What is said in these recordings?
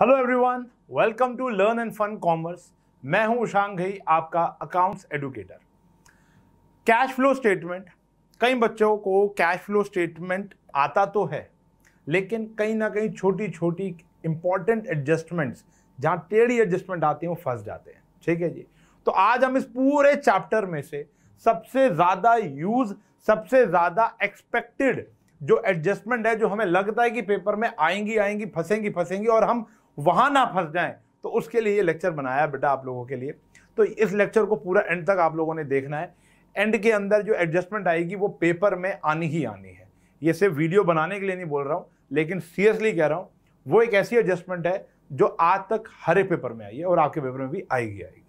hello everyone welcome to learn and fun commerce मैं हूं उशांग घई आपका accounts educator cash flow statement कई बच्चों को कैश फ्लो स्टेटमेंट आता तो है लेकिन कहीं ना कहीं छोटी छोटी इंपॉर्टेंट एडजस्टमेंट्स जहां टेढ़ी एडजस्टमेंट आती हैं वो फंस जाते हैं ठीक है जी तो आज हम इस पूरे चैप्टर में से सबसे ज़्यादा यूज सबसे ज़्यादा एक्सपेक्टेड जो एडजस्टमेंट है जो हमें लगता है कि पेपर में आएंगी आएंगी फंसेंगी फंसेंगी और हम वहाँ ना फंस जाएँ तो उसके लिए ये लेक्चर बनाया बेटा आप लोगों के लिए तो इस लेक्चर को पूरा एंड तक आप लोगों ने देखना है एंड के अंदर जो एडजस्टमेंट आएगी वो पेपर में आनी ही आनी है ये सिर्फ वीडियो बनाने के लिए नहीं बोल रहा हूँ लेकिन सीरियसली कह रहा हूँ वो एक ऐसी एडजस्टमेंट है जो आज तक हरे पेपर में आई है और आपके पेपर में भी आएगी आएगी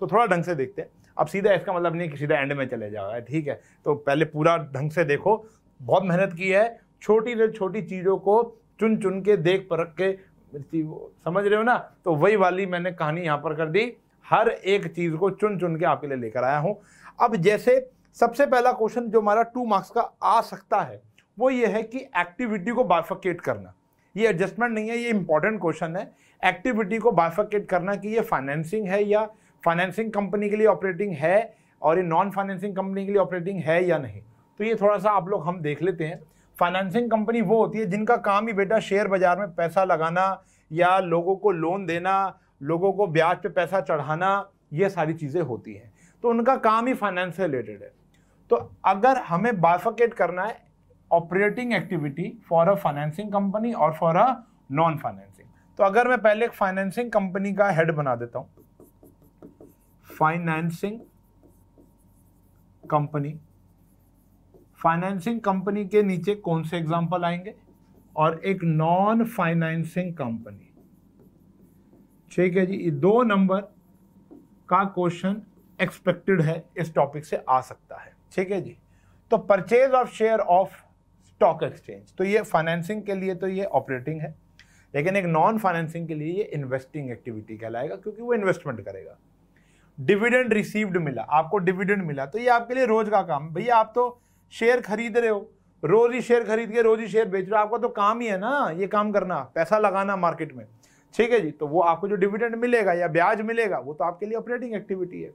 तो थोड़ा ढंग से देखते हैं अब सीधा इसका मतलब नहीं कि सीधा एंड में चले जाओ ठीक है तो पहले पूरा ढंग से देखो बहुत मेहनत की है छोटी से छोटी चीज़ों को चुन चुन के देख परख के मिर्ची समझ रहे हो ना तो वही वाली मैंने कहानी यहाँ पर कर दी हर एक चीज़ को चुन चुन के आपके लिए लेकर आया हूँ अब जैसे सबसे पहला क्वेश्चन जो हमारा टू मार्क्स का आ सकता है वो ये है कि एक्टिविटी को बाइफकेट करना ये एडजस्टमेंट नहीं है ये इंपॉर्टेंट क्वेश्चन है एक्टिविटी को बाइफकेट करना कि ये फाइनेंसिंग है या फाइनेंसिंग कंपनी के लिए ऑपरेटिंग है और ये नॉन फाइनेंसिंग कंपनी के लिए ऑपरेटिंग है या नहीं तो ये थोड़ा सा आप लोग हम देख लेते हैं फाइनेंसिंग कंपनी वो होती है जिनका काम ही बेटा शेयर बाजार में पैसा लगाना या लोगों को लोन देना लोगों को ब्याज पे पैसा चढ़ाना ये सारी चीज़ें होती हैं तो उनका काम ही फाइनेंस से रिलेटेड है तो अगर हमें बाफकेट करना है operating activity for a financing company और फॉर अ नॉन फाइनेंसिंग तो अगर मैं पहले एक फाइनेंसिंग कंपनी का हेड बना देता हूँ फाइनेंसिंग कंपनी फाइनेंसिंग कंपनी के नीचे कौन से एग्जाम्पल आएंगे और एक नॉन फाइनेंसिंग कंपनी ठीक है जी ये दो नंबर का क्वेश्चन एक्सपेक्टेड है इस टॉपिक से आ सकता है ठीक है जी तो purchase of share of stock exchange तो ये फाइनेंसिंग के लिए तो ये ऑपरेटिंग है लेकिन एक नॉन फाइनेंसिंग के लिए ये इन्वेस्टिंग एक्टिविटी कहलाएगा क्योंकि वो इन्वेस्टमेंट करेगा डिविडेंड रिसीव्ड मिला आपको डिविडेंड मिला तो ये आपके लिए रोज का काम भैया आप तो शेयर खरीद रहे हो रोज ही शेयर खरीद के रोज ही शेयर बेच रहे हो आपका तो काम ही है ना ये काम करना पैसा लगाना मार्केट में ठीक है जी तो वो आपको जो डिविडेंड मिलेगा या ब्याज मिलेगा वो तो आपके लिए ऑपरेटिंग एक्टिविटी है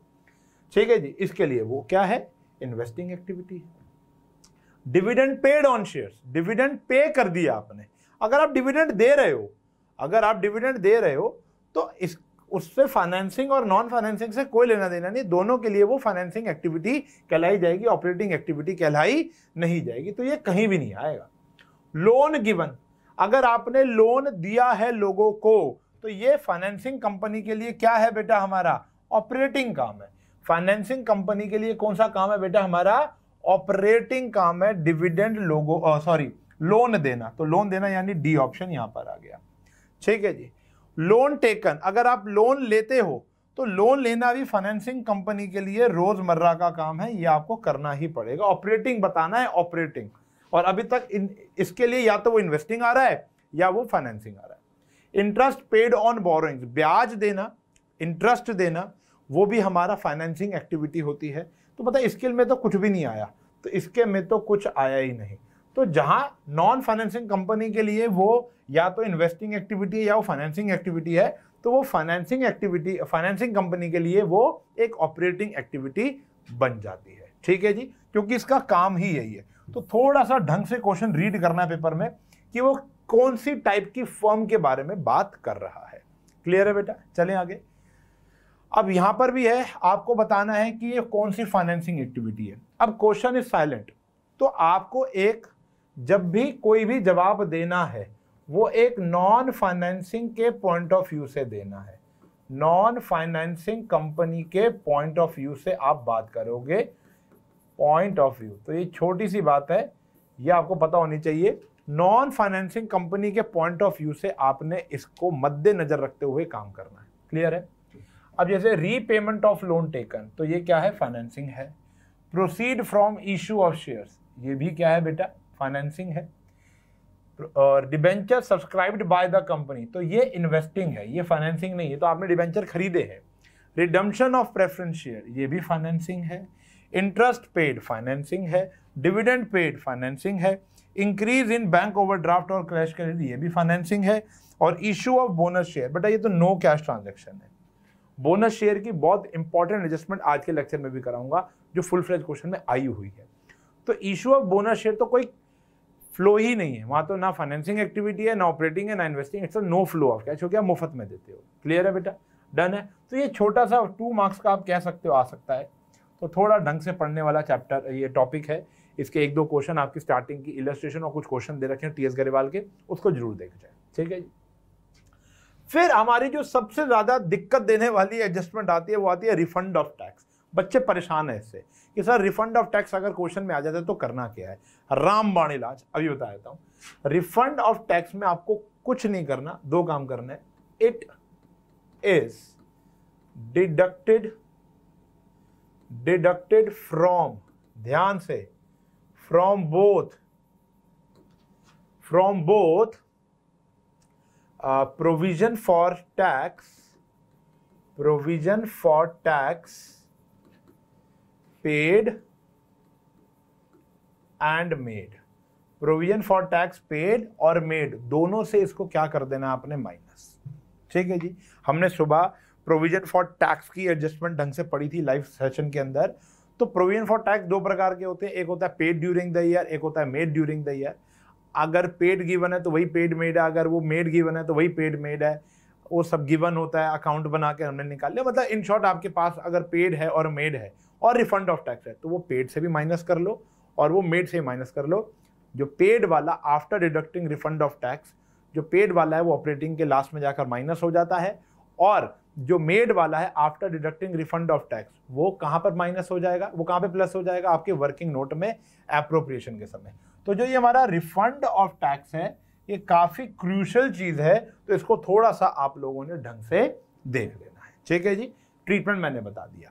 ठीक है जी इसके लिए वो क्या है इन्वेस्टिंग एक्टिविटी है dividend paid on share dividend pay कर दिया आपने अगर आप डिविडेंड दे रहे हो अगर आप डिविडेंड दे रहे हो तो इस उससे फाइनेंसिंग और नॉन फाइनेंसिंग से कोई लेना देना नहीं दोनों के लिए वो फाइनेंसिंग एक्टिविटी कहलाई जाएगी ऑपरेटिंग एक्टिविटी कहलाई नहीं जाएगी तो ये कहीं भी नहीं आएगा लोन गिवन अगर आपने लोन दिया है लोगों को तो ये फाइनेंसिंग कंपनी के लिए क्या है बेटा हमारा ऑपरेटिंग काम है फाइनेंसिंग कंपनी के लिए कौन सा काम है बेटा हमारा ऑपरेटिंग काम है डिविडेंड लोगों सॉरी लोन देना तो लोन देना यानी डी ऑप्शन यहां पर आ गया ठीक है जी लोन टेकन अगर आप लोन लेते हो तो लोन लेना भी फाइनेंसिंग कंपनी के लिए रोजमर्रा का काम है ये आपको करना ही पड़ेगा ऑपरेटिंग बताना है ऑपरेटिंग और अभी तक इन इसके लिए या तो वो इन्वेस्टिंग आ रहा है या वो फाइनेंसिंग आ रहा है इंटरेस्ट पेड ऑन बोरोइंग ब्याज देना इंटरेस्ट देना वो भी हमारा फाइनेंसिंग एक्टिविटी होती है तो पता स्किल में तो कुछ भी नहीं आया तो इसके में तो कुछ आया ही नहीं तो जहां नॉन फाइनेंसिंग कंपनी के लिए वो या तो इन्वेस्टिंग एक्टिविटी है या वो फाइनेंसिंग एक्टिविटी है तो वो फाइनेंसिंग एक्टिविटी फाइनेंसिंग कंपनी के लिए वो एक ऑपरेटिंग एक्टिविटी बन जाती है ठीक है जी क्योंकि इसका काम ही यही है तो थोड़ा सा ढंग से क्वेश्चन रीड करना है पेपर में कि वो कौन सी टाइप की फर्म के बारे में बात कर रहा है क्लियर है बेटा चलें आगे अब यहां पर भी है आपको बताना है कि ये कौन सी फाइनेंसिंग एक्टिविटी है अब क्वेश्चन इज साइलेंट तो आपको एक जब भी कोई भी जवाब देना है वो एक नॉन फाइनेंसिंग के पॉइंट ऑफ व्यू से देना है नॉन फाइनेंसिंग कंपनी के पॉइंट ऑफ व्यू से आप बात करोगे पॉइंट ऑफ व्यू तो ये छोटी सी बात है ये आपको पता होनी चाहिए नॉन फाइनेंसिंग कंपनी के पॉइंट ऑफ व्यू से आपने इसको मद्देनजर रखते हुए काम करना है क्लियर है अब जैसे रीपेमेंट ऑफ लोन टेकन तो ये क्या है फाइनेंसिंग है proceed from issue of shares ये भी क्या है बेटा फाइनेंसिंग है और debenture subscribed by the company तो ये इन्वेस्टिंग है ये फाइनेंसिंग नहीं है तो आपने डिबेंचर खरीदे हैं रिडम्पशन ऑफ प्रेफरेंस शेयर ये भी फाइनेंसिंग है इंटरेस्ट पेड फाइनेंसिंग है डिविडेंड पेड फाइनेंसिंग है इंक्रीज इन बैंक ओवरड्राफ्ट और क्रैश क्रेडिट ये भी फाइनेंसिंग है और इशू ऑफ बोनस शेयर बेटा ये तो नो कैश ट्रांजेक्शन है बोनस शेयर की बहुत इंपॉर्टेंट एडजस्टमेंट आज के लेक्चर में भी कराऊंगा जो फुल फ्लेज क्वेश्चन में आई हुई है तो इशू ऑफ बोनस शेयर तो कोई फ्लो ही नहीं है वहाँ तो ना फाइनेंसिंग एक्टिविटी है ना ऑपरेटिंग है ना investing it's no flow of cash हो गया मुफ्त में देते हो क्लियर है बेटा डन है तो ये छोटा सा टू मार्क्स का आप कह सकते हो आ सकता है तो थोड़ा ढंग से पढ़ने वाला चैप्टर ये टॉपिक है इसके एक दो क्वेश्चन आपकी स्टार्टिंग की इलस्ट्रेशन और कुछ क्वेश्चन दे रखे हैं टी एस गरेवाल के उसको जरूर देख जाए ठीक है जी फिर हमारी जो सबसे ज़्यादा दिक्कत देने वाली एडजस्टमेंट आती है वो आती है रिफंड ऑफ टैक्स बच्चे परेशान हैं इससे कि सर रिफंड ऑफ टैक्स अगर क्वेश्चन में आ जाता है तो करना क्या है रामबाण इलाज अभी बता देता हूँ रिफंड ऑफ टैक्स में आपको कुछ नहीं करना दो काम करना है it is deducted deducted from ध्यान से from both from both provision for tax provision for tax paid and made provision for tax paid और मेड दोनों से इसको क्या कर देना आपने माइनस ठीक है जी हमने सुबह प्रोविजन फॉर टैक्स की एडजस्टमेंट ढंग से पड़ी थी लाइव सेशन के अंदर तो प्रोविजन फॉर टैक्स दो प्रकार के होते हैं एक होता है पेड ड्यूरिंग द ईयर एक होता है मेड ड्यूरिंग द ईयर अगर पेड गिवन है तो वही पेड मेड है अगर वो मेड गिवन है तो वही पेड मेड है वो सब गिवन होता है अकाउंट बना के हमने निकाल लिया मतलब इन शॉर्ट आपके पास अगर पेड है और मेड है और रिफंड ऑफ टैक्स है तो वो पेड से भी माइनस कर लो और वो मेड से माइनस कर लो जो पेड वाला after deducting refund of tax जो पेड वाला है वो ऑपरेटिंग के लास्ट में जाकर माइनस हो जाता है और जो मेड वाला है after deducting refund of tax वो कहाँ पर माइनस हो जाएगा वो कहाँ पे प्लस हो जाएगा आपके वर्किंग नोट में अप्रोप्रिएशन के समय तो जो ये हमारा रिफंड ऑफ टैक्स है ये काफ़ी क्रूशल चीज़ है तो इसको थोड़ा सा आप लोगों ने ढंग से देख लेना है ठीक है जी ट्रीटमेंट मैंने बता दिया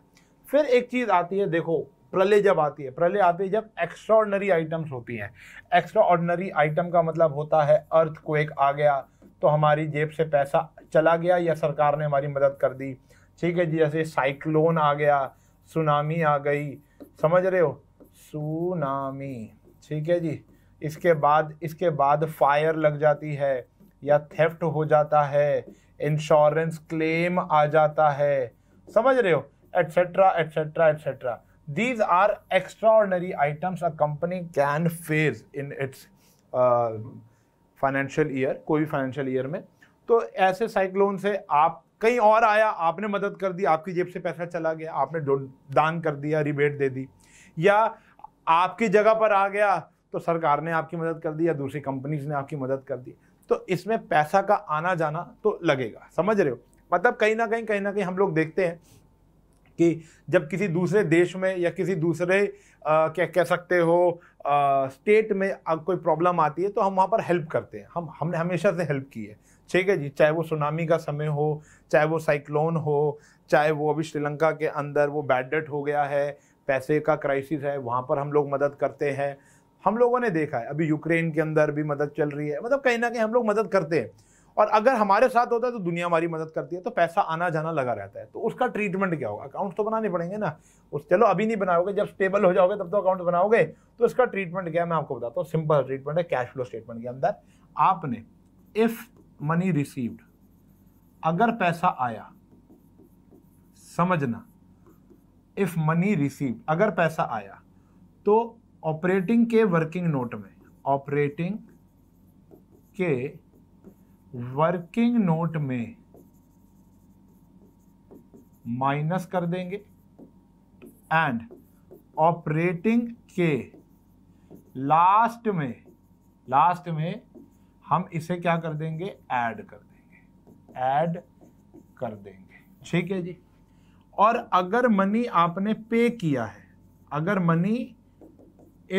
फिर एक चीज़ आती है देखो प्रलय जब आती है प्रलय आती है जब एक्स्ट्रॉर्डनरी आइटम्स होती हैं एक्स्ट्रॉर्डनरी आइटम का मतलब होता है अर्थ को एक आ गया तो हमारी जेब से पैसा चला गया या सरकार ने हमारी मदद कर दी ठीक है जी जैसे साइक्लोन आ गया सुनामी आ गई समझ रहे हो सुनामी ठीक है जी इसके बाद इसके बाद फायर लग जाती है या थेफ्ट हो जाता है इंश्योरेंस क्लेम आ जाता है समझ रहे हो etcetera etcetera etcetera these are extraordinary items a company can face in its financial uh, year कोई भी फाइनेंशियल ईयर में तो ऐसे साइक्लोन से आप कहीं और आया आपने मदद कर दी आपकी जेब से पैसा चला गया आपने दान कर दिया रिबेट दे दी या आपकी जगह पर आ गया तो सरकार ने आपकी मदद कर दी या दूसरी कंपनीज ने आपकी मदद कर दी तो इसमें पैसा का आना जाना तो लगेगा समझ रहे हो मतलब कहीं ना कहीं कहीं ना कहीं हम लोग देखते हैं कि जब किसी दूसरे देश में या किसी दूसरे आ, क्या कह सकते हो आ, स्टेट में कोई प्रॉब्लम आती है तो हम वहाँ पर हेल्प करते हैं हम हमने हमेशा से हेल्प की है ठीक है जी चाहे वो सुनामी का समय हो चाहे वो साइक्लोन हो चाहे वो अभी श्रीलंका के अंदर वो बैडेट हो गया है पैसे का क्राइसिस है वहाँ पर हम लोग मदद करते हैं हम लोगों ने देखा है अभी यूक्रेन के अंदर भी मदद चल रही है मतलब कहीं ना कहीं हम लोग मदद करते हैं और अगर हमारे साथ होता है तो दुनिया हमारी मदद करती है तो पैसा आना जाना लगा रहता है तो उसका ट्रीटमेंट क्या होगा अकाउंट्स तो बनाने पड़ेंगे ना उस चलो अभी नहीं बनाओगे जब स्टेबल हो जाओगे तब तो अकाउंट बनाओगे तो इसका ट्रीटमेंट क्या है मैं आपको बताता हूँ सिंपल ट्रीटमेंट है कैश फ्लो स्टेटमेंट के अंदर आपने इफ मनी रिसीव्ड अगर पैसा आया समझना इफ मनी रिसीव अगर पैसा आया तो ऑपरेटिंग के वर्किंग नोट में ऑपरेटिंग के वर्किंग नोट में माइनस कर देंगे एंड ऑपरेटिंग के लास्ट में लास्ट में हम इसे क्या कर देंगे ऐड कर देंगे ऐड कर देंगे ठीक है जी और अगर मनी आपने पे किया है अगर मनी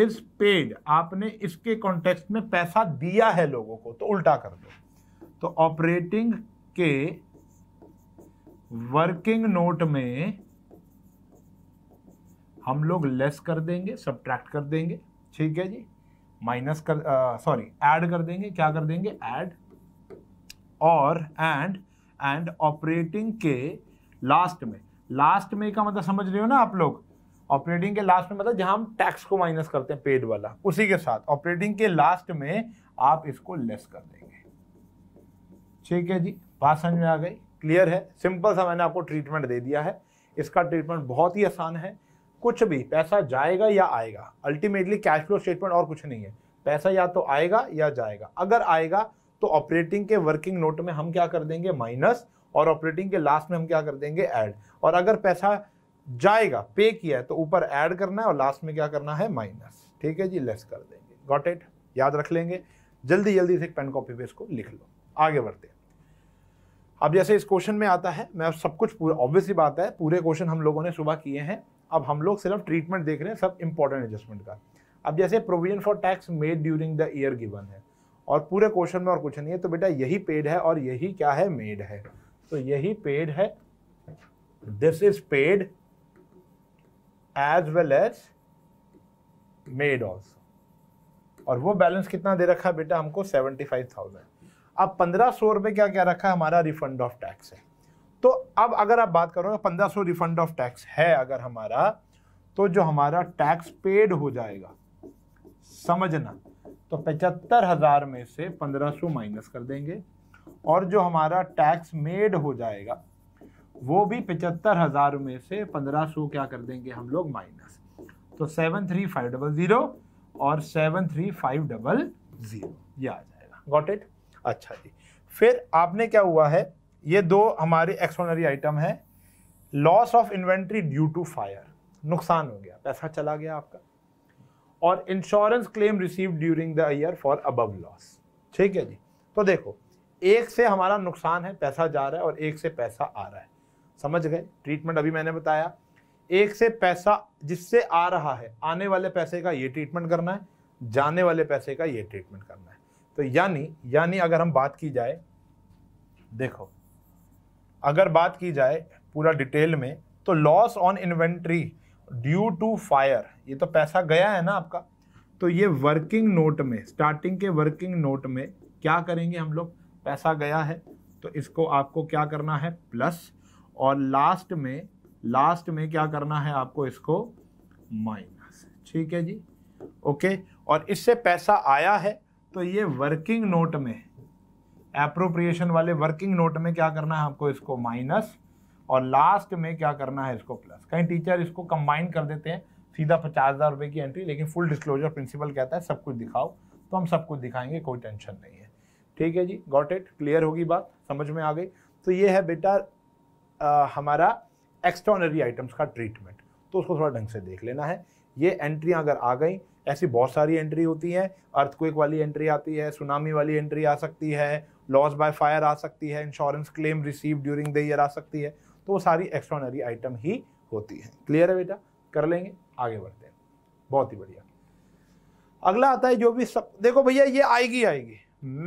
इज पेड आपने इसके कॉन्टेक्स्ट में पैसा दिया है लोगों को तो उल्टा कर दो तो ऑपरेटिंग के वर्किंग नोट में हम लोग लेस कर देंगे सब्ट्रैक्ट कर देंगे ठीक है जी माइनस कर सॉरी ऐड कर देंगे क्या कर देंगे ऐड और एंड एंड ऑपरेटिंग के लास्ट में लास्ट में का मतलब समझ रहे हो ना आप लोग ऑपरेटिंग के लास्ट में मतलब जहां हम टैक्स को माइनस करते हैं पेड वाला उसी के साथ ऑपरेटिंग के लास्ट में आप इसको लेस कर देंगे ठीक है जी बात समझ में आ गई क्लियर है सिंपल सा मैंने आपको ट्रीटमेंट दे दिया है इसका ट्रीटमेंट बहुत ही आसान है कुछ भी पैसा जाएगा या आएगा अल्टीमेटली कैश फ्लो स्टेटमेंट और कुछ नहीं है पैसा या तो आएगा या जाएगा अगर आएगा तो ऑपरेटिंग के वर्किंग नोट में हम क्या कर देंगे माइनस और ऑपरेटिंग के लास्ट में हम क्या कर देंगे ऐड और अगर पैसा जाएगा पे किया है तो ऊपर ऐड करना है और लास्ट में क्या करना है माइनस ठीक है जी लेस कर देंगे गॉट इट याद रख लेंगे जल्दी जल्दी से पेन कॉपी पे इसको लिख लो आगे बढ़ते हैं अब जैसे इस क्वेश्चन में आता है मैं सब कुछ पूरा ऑब्वियसली बात है पूरे क्वेश्चन हम लोगों ने सुबह किए हैं अब हम लोग सिर्फ ट्रीटमेंट देख रहे हैं सब इंपॉर्टेंट एडजस्टमेंट का अब जैसे provision for tax made during the year given है और पूरे क्वेश्चन में और कुछ नहीं है तो बेटा यही पेड है और यही क्या है मेड है तो यही पेड है this is paid as well as made also और वो बैलेंस कितना दे रखा है बेटा हमको सेवेंटी फाइव थाउजेंड अब पंद्रह सौ रुपये क्या क्या रखा है हमारा रिफंड ऑफ टैक्स है तो अब अगर आप बात करोगे पंद्रह सौ रिफंड ऑफ टैक्स है अगर हमारा तो जो हमारा टैक्स पेड हो जाएगा समझना तो पचहत्तर हज़ार में से पंद्रह सौ माइनस कर देंगे और जो हमारा टैक्स मेड हो जाएगा वो भी पचहत्तर हज़ार में से पंद्रह सौ क्या कर देंगे हम लोग माइनस तो seven three five double zero और seven three five double zero ये आ जाएगा गॉट इट अच्छा जी फिर आपने क्या हुआ है ये दो हमारे एक्सटर्नरी आइटम है loss of inventory due to fire नुकसान हो गया पैसा चला गया आपका और insurance claim receive during the year for above loss ठीक है जी तो देखो एक से हमारा नुकसान है पैसा जा रहा है और एक से पैसा आ रहा है समझ गए ट्रीटमेंट अभी मैंने बताया एक से पैसा जिससे आ रहा है आने वाले पैसे का ये ट्रीटमेंट करना है जाने वाले पैसे का ये ट्रीटमेंट करना है तो यानी यानी अगर हम बात की जाए देखो अगर बात की जाए पूरा डिटेल में तो loss on inventory due to fire ये तो पैसा गया है ना आपका तो ये वर्किंग नोट में स्टार्टिंग के वर्किंग नोट में क्या करेंगे हम लोग पैसा गया है तो इसको आपको क्या करना है प्लस और लास्ट में लास्ट में क्या करना है आपको इसको माइनस ठीक है जी ओके और इससे पैसा आया है तो ये वर्किंग नोट में अप्रोप्रिएशन वाले वर्किंग नोट में क्या करना है आपको इसको माइनस और लास्ट में क्या करना है इसको प्लस कहीं टीचर इसको कंबाइन कर देते हैं सीधा पचास हज़ार रुपये की एंट्री लेकिन फुल डिस्क्लोजर प्रिंसिपल कहता है सब कुछ दिखाओ तो हम सब कुछ दिखाएंगे कोई टेंशन नहीं है ठीक है जी गॉट इट क्लियर होगी बात समझ में आ गई तो ये है बेटा हमारा एक्सटर्नरी आइटम्स का ट्रीटमेंट तो उसको थोड़ा ढंग से देख लेना है ये एंट्रियाँ अगर आ गई ऐसी बहुत सारी एंट्री होती है अर्थक्वेक वाली एंट्री आती है सुनामी वाली एंट्री आ सकती है लॉस बाय फायर आ सकती है insurance claim receive during the year आ सकती है तो वो सारी एक्स्ट्रॉनरी आइटम ही होती है क्लियर है बेटा कर लेंगे आगे बढ़ते हैं बहुत ही बढ़िया अगला आता है जो भी सब देखो भैया ये आएगी आएगी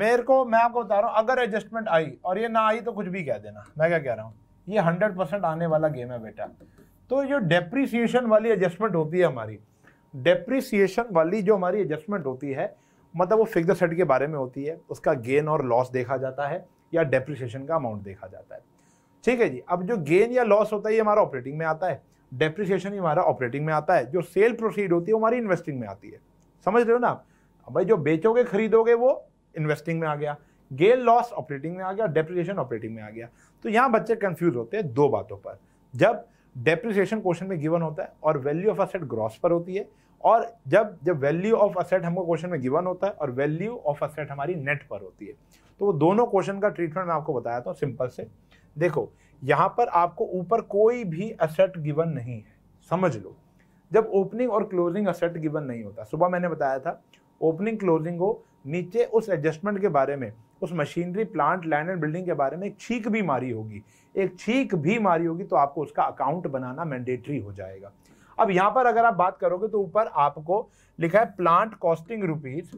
मेरे को मैं आपको बता रहा हूँ अगर एडजस्टमेंट आई और ये ना आई तो कुछ भी कह देना मैं क्या कह रहा हूँ ये हंड्रेड परसेंट आने वाला गेम है बेटा तो जो डेप्रीसिएशन वाली एडजस्टमेंट होती है हमारी डेप्रिसिएशन वाली जो हमारी एडजस्टमेंट होती है मतलब वो फिक्स सेट के बारे में होती है उसका गेन और लॉस देखा जाता है या डेप्रिसिएशन का अमाउंट देखा जाता है ठीक है जी अब जो गेन या लॉस होता है ये हमारा ऑपरेटिंग में आता है डेप्रिसिएशन ही हमारा ऑपरेटिंग में आता है जो सेल प्रोसीड होती है वो हमारी इन्वेस्टिंग में आती है समझ रहे हो ना आप भाई जो बेचोगे खरीदोगे वो इन्वेस्टिंग में आ गया गेन लॉस ऑपरेटिंग में आ गया डेप्रिसिएशन ऑपरेटिंग में आ गया तो यहाँ बच्चे कन्फ्यूज होते हैं दो बातों पर जब डेप्रिसिएशन क्वेश्चन में गिवन होता है और वैल्यू ऑफ असेट ग्रॉस पर होती है और जब जब वैल्यू ऑफ असेट हमको क्वेश्चन में गिवन होता है और वैल्यू ऑफ असेट हमारी नेट पर होती है तो वो दोनों क्वेश्चन का ट्रीटमेंट मैं आपको बताया था सिंपल से देखो यहाँ पर आपको ऊपर कोई भी असेट गिवन नहीं है समझ लो जब ओपनिंग और क्लोजिंग असेट गिवन नहीं होता सुबह मैंने बताया था ओपनिंग क्लोजिंग को नीचे उस एडजस्टमेंट के बारे में उस machinery plant land and building के बारे में एक छीक भी मारी होगी एक छीक भी मारी होगी तो आपको उसका अकाउंट बनाना मैंडेटरी हो जाएगा अब यहां पर अगर आप बात करोगे तो ऊपर आपको लिखा है प्लांट कॉस्टिंग रुपीज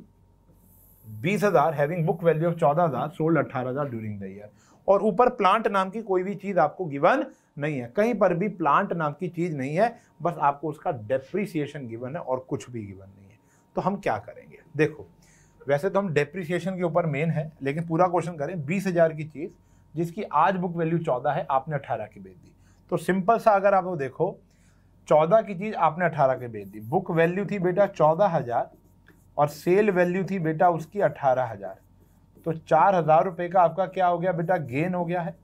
बीस हजार हैविंग बुक वैल्यू ऑफ चौदह हजार सोल्ड अट्ठारह हजार ड्यूरिंग द ईयर और ऊपर प्लांट नाम की कोई भी चीज आपको गिवन नहीं है कहीं पर भी प्लांट नाम की चीज नहीं है बस आपको उसका डेप्रिसिएशन गिवन है और कुछ भी गिवन नहीं है तो हम क्या करेंगे देखो वैसे तो हम डेप्रिसिएशन के ऊपर मेन है लेकिन पूरा क्वेश्चन करें बीस हजार की चीज जिसकी आज बुक वैल्यू चौदह है आपने अठारह की बेच दी तो सिंपल सा अगर आप देखो चौदह की चीज़ आपने अठारह के बेच दी बुक वैल्यू थी बेटा चौदह हज़ार और सेल वैल्यू थी बेटा उसकी अठारह हज़ार तो चार हज़ार रुपये का आपका क्या हो गया बेटा गेन हो गया है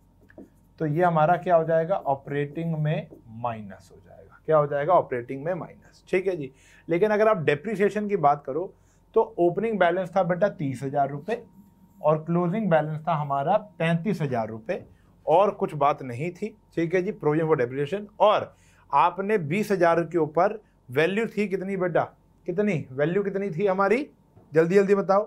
तो ये हमारा क्या हो जाएगा ऑपरेटिंग में माइनस हो जाएगा क्या हो जाएगा ऑपरेटिंग में माइनस ठीक है जी लेकिन अगर आप डेप्रिसिएशन की बात करो तो ओपनिंग बैलेंस था बेटा तीस हज़ार रुपये और क्लोजिंग बैलेंस था हमारा पैंतीस हज़ार रुपये और कुछ बात नहीं थी ठीक है जी प्रोविजन फॉर डेप्रिसिएशन और आपने बीस हजार के ऊपर वैल्यू थी कितनी बेटा कितनी वैल्यू कितनी थी हमारी जल्दी जल्दी बताओ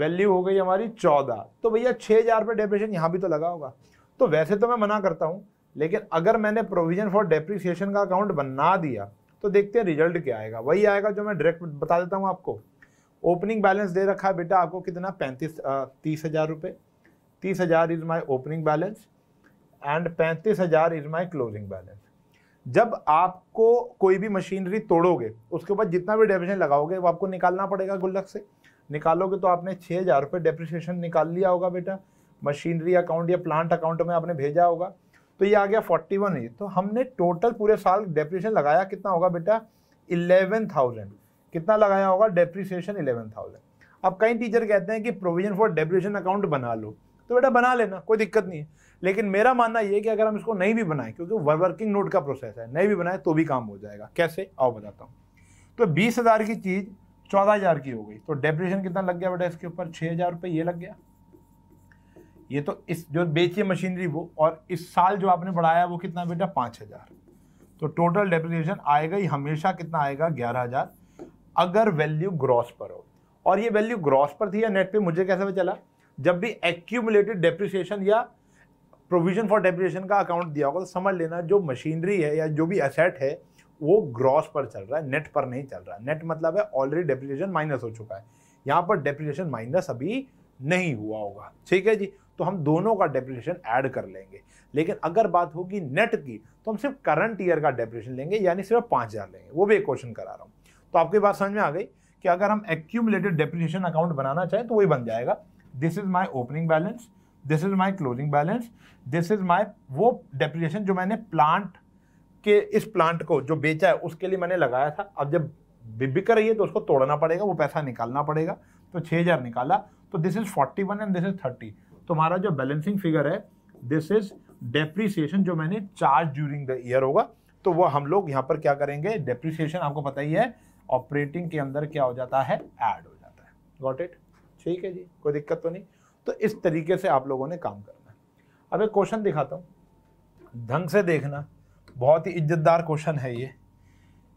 वैल्यू हो गई हमारी चौदह तो भैया छः हज़ार रुपये डेप्रिसिएशन यहाँ भी तो लगा होगा तो वैसे तो मैं मना करता हूँ लेकिन अगर मैंने प्रोविजन फॉर डेप्रिसिएशन का अकाउंट बना दिया तो देखते हैं रिजल्ट क्या आएगा वही आएगा जो मैं डायरेक्ट बता देता हूँ आपको ओपनिंग बैलेंस दे रखा है बेटा आपको कितना पैंतीस तीस हज़ार रुपये तीस हज़ार is my opening balance and पैंतीस हज़ार इज़ माई क्लोजिंग बैलेंस जब आपको कोई भी मशीनरी तोड़ोगे उसके ऊपर जितना भी डेप्रेशन लगाओगे वो आपको निकालना पड़ेगा गुल्लक से निकालोगे तो आपने छः हज़ार रुपये डेप्रिसिएशन निकाल लिया होगा बेटा मशीनरी अकाउंट या प्लांट अकाउंट में आपने भेजा होगा तो ये आ गया फोर्टी वन तो हमने टोटल पूरे साल डेप्रिसिएशन लगाया कितना होगा बेटा इलेवन थाउजेंड कितना लगाया होगा डेप्रिसिएशन इलेवन थाउजेंड अब कई टीचर कहते हैं कि प्रोविजन फॉर डेप्रिसिएशन अकाउंट बना लो तो बेटा बना लेना कोई दिक्कत नहीं है लेकिन मेरा मानना यह कि अगर हम इसको नहीं भी बनाएं क्योंकि वर्किंग नोट का प्रोसेस है नहीं भी बनाएं तो भी काम हो जाएगा कैसे आओ बताता हूँ तो बीस हज़ार की चीज़ चौदह हज़ार की हो गई तो डेप्रेशन कितना लग गया बेटा इसके ऊपर छः हज़ार रुपये ये लग गया ये तो इस जो बेची मशीनरी वो और इस साल जो आपने बढ़ाया वो कितना बेटा पाँच हज़ार तो टोटल डेप्रेशन आएगा ही हमेशा कितना आएगा ग्यारह हज़ार अगर वैल्यू ग्रॉस पर हो और ये वैल्यू ग्रॉस पर थी या नेट पे मुझे कैसे पता चला जब भी एक्यूमुलेटेड डेप्रिसिएशन या प्रोविजन फॉर डेप्रिएशन का अकाउंट दिया होगा तो समझ लेना जो मशीनरी है या जो भी असेट है वो ग्रॉस पर चल रहा है नेट पर नहीं चल रहा है नेट मतलब है ऑलरेडी डेप्रिएशन माइनस हो चुका है यहाँ पर डेप्रिएशन माइनस अभी नहीं हुआ होगा ठीक है जी तो हम दोनों का डेप्रिएशन ऐड कर लेंगे लेकिन अगर बात होगी नेट की तो हम सिर्फ करंट ईयर का डेप्रिएशन लेंगे यानी सिर्फ पाँच हज़ार लेंगे वो भी एक क्वेश्चन करा रहा हूँ तो आपकी बात समझ में आ गई कि अगर हम एक्यूमलेटेड डेप्रिएशन अकाउंट बनाना चाहें तो वही बन जाएगा this is my opening balance this is my closing balance this is my वो डेप्रिएशन जो मैंने प्लांट के इस प्लांट को जो बेचा है उसके लिए मैंने लगाया था अब जब बिक रही है तो उसको तोड़ना पड़ेगा वो पैसा निकालना पड़ेगा तो छः हज़ार निकाला तो this is forty one and this is thirty तुम्हारा जो बैलेंसिंग फिगर है दिस इज़ डेप्रीसिएशन जो मैंने चार्ज ड्यूरिंग द ईयर होगा तो वह हम लोग यहाँ पर क्या करेंगे डेप्रीसिएशन आपको पता ही है ऑपरेटिंग के अंदर क्या हो जाता है एड हो जाता है गॉट इट ठीक है जी कोई दिक्कत तो नहीं तो इस तरीके से आप लोगों ने काम करना अब एक क्वेश्चन दिखाता हूँ ढंग से देखना बहुत ही इज्जतदार क्वेश्चन है ये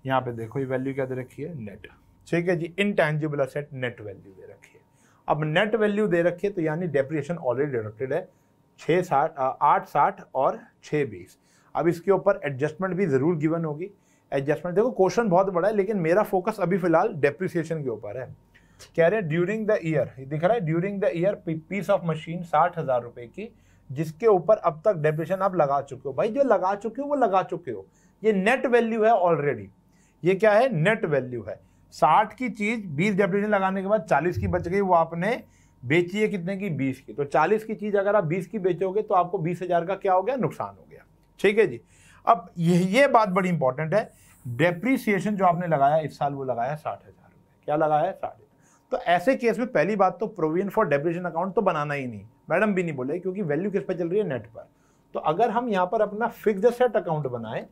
यहाँ पे देखो ये वैल्यू क्या दे रखी है नेट ठीक है जी इनटैंजिबल असेट नेट वैल्यू दे रखी है अब नेट वैल्यू दे रखी है तो यानी डेप्रिएशन ऑलरेडी डिडक्टेड है छः साठ आठ साठ और छः बीस अब इसके ऊपर एडजस्टमेंट भी ज़रूर गिवन होगी एडजस्टमेंट देखो क्वेश्चन बहुत बड़ा है लेकिन मेरा फोकस अभी फिलहाल डेप्रिसिएशन के ऊपर है कह रहे हैं ड्यूरिंग द ईयर दिख रहा है during the year piece of machine साठ हजार रुपए की जिसके ऊपर अब तक डेप्रेशन आप लगा चुके हो भाई जो लगा चुके हो वो लगा चुके हो ये नेट वैल्यू है ऑलरेडी ये क्या है नेट वैल्यू है साठ की चीज बीस डेप्रेशन लगाने के बाद चालीस की बच गई वो आपने बेची है कितने की बीस की तो चालीस की चीज अगर आप बीस की बेचोगे तो आपको बीस हजार का क्या हो गया नुकसान हो गया ठीक है जी अब ये ये बात बड़ी इंपॉर्टेंट है डेप्रीसिएशन जो आपने लगाया इस साल वो लगाया साठ हजार क्या लगाया साठ तो ऐसे केस में पहली बात तो प्रोविजन फॉर डेप्रेशन अकाउंट तो बनाना ही नहीं मैडम भी नहीं बोले क्योंकि वैल्यू किस पर चल रही है नेट पर तो अगर हम यहाँ पर अपना फिक्स सेट अकाउंट बनाएं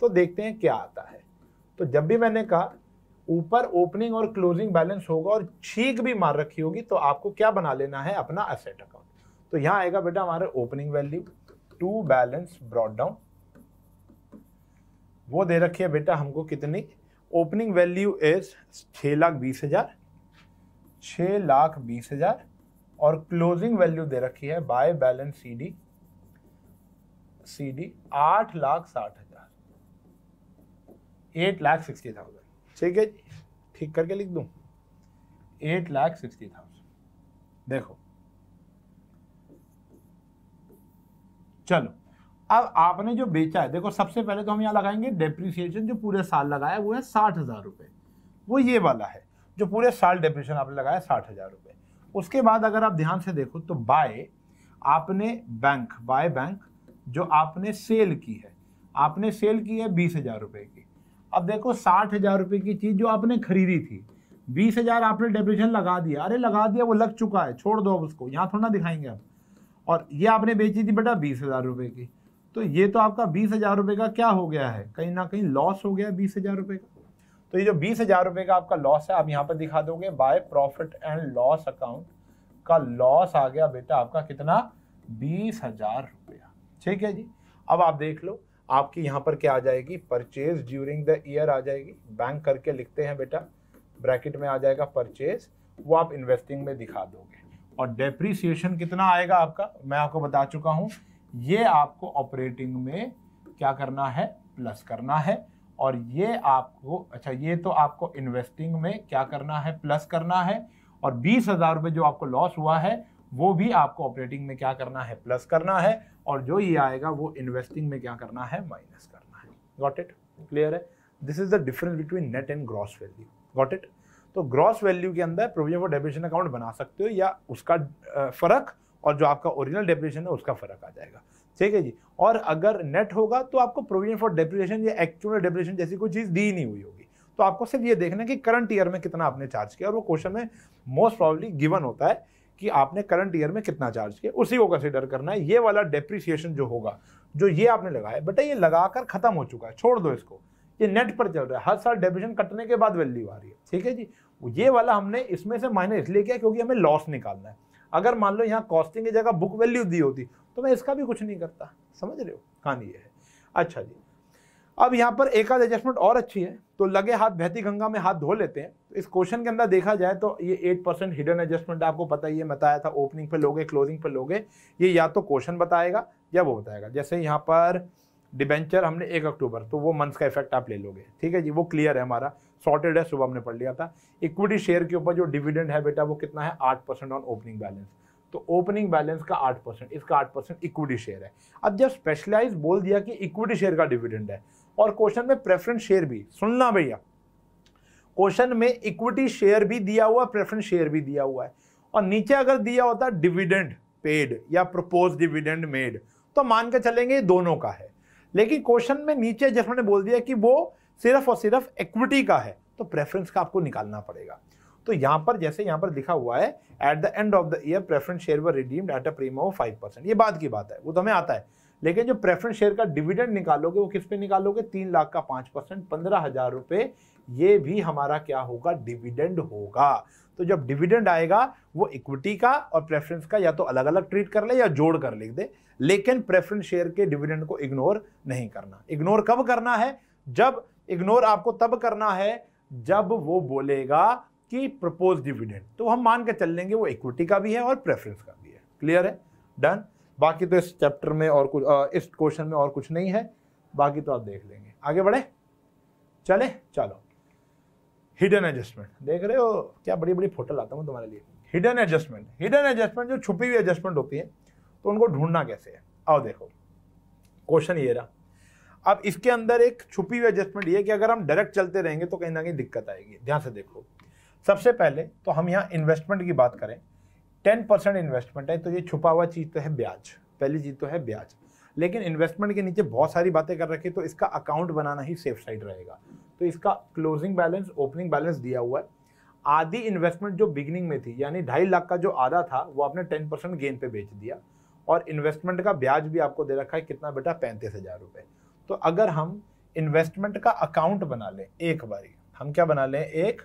तो देखते हैं क्या आता है तो जब भी मैंने कहा ऊपर ओपनिंग और क्लोजिंग बैलेंस होगा और छीक भी मार रखी होगी तो आपको क्या बना लेना है अपना असेट अकाउंट तो यहां आएगा बेटा हमारे opening value to balance brought down वो दे रखी है बेटा हमको कितनी ओपनिंग वैल्यू इज छः लाख बीस हजार छः लाख बीस हजार और क्लोजिंग वैल्यू दे रखी है by balance C D C D आठ लाख साठ हजार एट लाख सिक्सटी थाउजेंड ठीक है ठीक करके लिख दूँ एट लाख सिक्सटी थाउजेंड देखो चलो अब आपने जो बेचा है देखो सबसे पहले तो हम यहां लगाएंगे डेप्रिसिएशन जो पूरे साल लगाया वो है साठ हजार रुपए वो ये वाला है जो पूरे साल डेप्रेशन आपने लगाया साठ हज़ार रुपये उसके बाद अगर आप ध्यान से देखो तो बाय आपने बैंक बाय बैंक जो आपने सेल की है आपने सेल की है बीस हज़ार रुपये की अब देखो साठ हज़ार रुपये की चीज़ जो आपने खरीदी थी बीस हज़ार आपने डेप्रेशन लगा दिया अरे लगा दिया वो लग चुका है छोड़ दो अब उसको यहाँ थोड़ा दिखाएंगे आप और ये आपने बेची थी बेटा बीस हज़ार रुपये की तो ये तो आपका बीस हज़ार रुपये का क्या हो गया है कहीं ना कहीं लॉस हो गया बीस हज़ार रुपये का तो ये जो बीस हजार रुपए का आपका लॉस है आप यहाँ पर दिखा दोगे by profit and loss account का लॉस आ गया बेटा आपका कितना बीस हजार रुपया ठीक है जी अब आप देख लो आपकी यहाँ पर क्या आ जाएगी परचेज ड्यूरिंग द ईयर आ जाएगी बैंक करके लिखते हैं बेटा ब्रैकेट में आ जाएगा परचेज वो आप इन्वेस्टिंग में दिखा दोगे और डेप्रीसिएशन कितना आएगा आपका मैं आपको बता चुका हूँ ये आपको ऑपरेटिंग में क्या करना है प्लस करना है और ये आपको अच्छा ये तो आपको इन्वेस्टिंग में क्या करना है प्लस करना है और बीस हज़ार रुपये जो आपको लॉस हुआ है वो भी आपको ऑपरेटिंग में क्या करना है प्लस करना है और जो ये आएगा वो इन्वेस्टिंग में क्या करना है माइनस करना है गॉट इट क्लियर है this is the difference between net and gross value got it तो ग्रॉस वैल्यू के अंदर प्रोविजन फॉर डेबिशन अकाउंट बना सकते हो या उसका फ़र्क और जो आपका ओरिजिनल डेबिशन है उसका फ़र्क आ जाएगा ठीक है जी और अगर नेट होगा तो आपको प्रोविजन फॉर डेप्रेशन या एक्चुअल डेप्रेशन जैसी कोई चीज़ दी नहीं हुई होगी तो आपको सिर्फ ये देखना है कि करंट ईयर में कितना आपने चार्ज किया और वो क्वेश्चन में मोस्ट प्रॉब्ली गिवन होता है कि आपने करंट ईयर में कितना चार्ज किया उसी को कंसिडर करना है ये वाला डेप्रिसिएशन जो होगा जो ये आपने लगाया बेटा ये लगाकर खत्म हो चुका है छोड़ दो इसको ये नेट पर चल रहा है हर साल डेप्रेशन कटने के बाद वैल्यू आ रही है ठीक है जी ये वाला हमने इसमें से माइनस इसलिए किया क्योंकि हमें लॉस निकालना है अगर मान लो यहाँ कॉस्टिंग की जगह बुक वैल्यू दी होती तो मैं इसका भी कुछ नहीं करता समझ रहे हो कहानी ये है अच्छा जी अब यहाँ पर एक आध एडजस्टमेंट और अच्छी है तो लगे हाथ बहती गंगा में हाथ धो लेते हैं तो इस क्वेश्चन के अंदर देखा जाए तो ये एट परसेंट हिडन एडजस्टमेंट आपको पता ही है बताया तो था ओपनिंग पे लोगे क्लोजिंग पे लोगे ये या तो क्वेश्चन बताएगा या वो बताएगा जैसे यहाँ पर डिबेंचर हमने एक अक्टूबर तो वो मंथ का इफेक्ट आप ले लोगे ठीक है जी वो क्लियर है हमारा सॉर्टेड है सुबह हमने पढ़ लिया था इक्विटी शेयर के ऊपर जो डिविडेंड है बेटा वो कितना है आठ परसेंट ऑन ओपनिंग बैलेंस तो ओपनिंग बैलेंस का आठ परसेंट इसका आठ परसेंट इक्विटी शेयर है अब जब स्पेशलाइज बोल दिया कि इक्विटी शेयर का डिविडेंड है और क्वेश्चन में प्रेफरेंस शेयर भी सुनना भैया क्वेश्चन में इक्विटी शेयर भी दिया हुआ प्रेफरेंस शेयर भी दिया हुआ है और नीचे अगर दिया होता डिविडेंड पेड या प्रपोज डिविडेंड मेड तो मान के चलेंगे दोनों का है लेकिन क्वेश्चन में नीचे जैसे मैंने बोल दिया कि वो सिर्फ और सिर्फ इक्विटी का है तो प्रेफरेंस का आपको निकालना पड़ेगा तो यहां पर जैसे यहां पर लिखा हुआ है at the end of the year preference share were redeemed at a premium of five percent ये बात की बात है वो तो हमें आता है लेकिन जो प्रेफरेंस शेयर का डिविडेंड निकालोगे वो किस पे निकालोगे तीन लाख का पांच परसेंट पंद्रह हजार रुपए ये भी हमारा क्या होगा डिविडेंड होगा तो जब डिविडेंड आएगा वो इक्विटी का और प्रेफरेंस का या तो अलग अलग ट्रीट कर ले या जोड़ कर लिख दे लेकिन प्रेफरेंस शेयर के डिविडेंड को इग्नोर नहीं करना इग्नोर कब करना है जब इग्नोर आपको तब करना है जब वो बोलेगा कि प्रपोज डिविडेंड तो हम मान के चल लेंगे वो इक्विटी का भी है और प्रेफरेंस का भी है क्लियर है डन बाकी तो इस चैप्टर में और कुछ आ, इस क्वेश्चन में और कुछ नहीं है बाकी तो आप देख लेंगे आगे बढ़े चले चलो हिडन एडजस्टमेंट देख रहे हो क्या बड़ी बड़ी फोटो लाता हूँ तुम्हारे लिए हिडन एडजस्टमेंट हिडन एडजस्टमेंट जो छुपी हुई एडजस्टमेंट होती है तो उनको ढूंढना कैसे है आओ देखो क्वेश्चन ये रहा अब इसके अंदर एक छुपी हुई एडजस्टमेंट ये कि अगर हम डायरेक्ट चलते रहेंगे तो कहीं ना कहीं दिक्कत आएगी ध्यान से देखो सबसे पहले तो हम यहाँ इन्वेस्टमेंट की बात करें टेन परसेंट इन्वेस्टमेंट है तो ये छुपा हुआ चीज़ तो है ब्याज पहली चीज़ तो है ब्याज लेकिन इन्वेस्टमेंट के नीचे बहुत सारी बातें कर रखी तो इसका अकाउंट बनाना ही सेफ साइड रहेगा तो इसका क्लोजिंग बैलेंस ओपनिंग बैलेंस दिया हुआ है आधी इन्वेस्टमेंट जो बिगिनिंग में थी यानी ढाई लाख का जो आधा था वो आपने टेन परसेंट गेन पे बेच दिया और इन्वेस्टमेंट का ब्याज भी आपको दे रखा है कितना बेटा पैंतीस हज़ार रुपये तो अगर हम इन्वेस्टमेंट का अकाउंट बना लें एक बारी हम क्या बना लें एक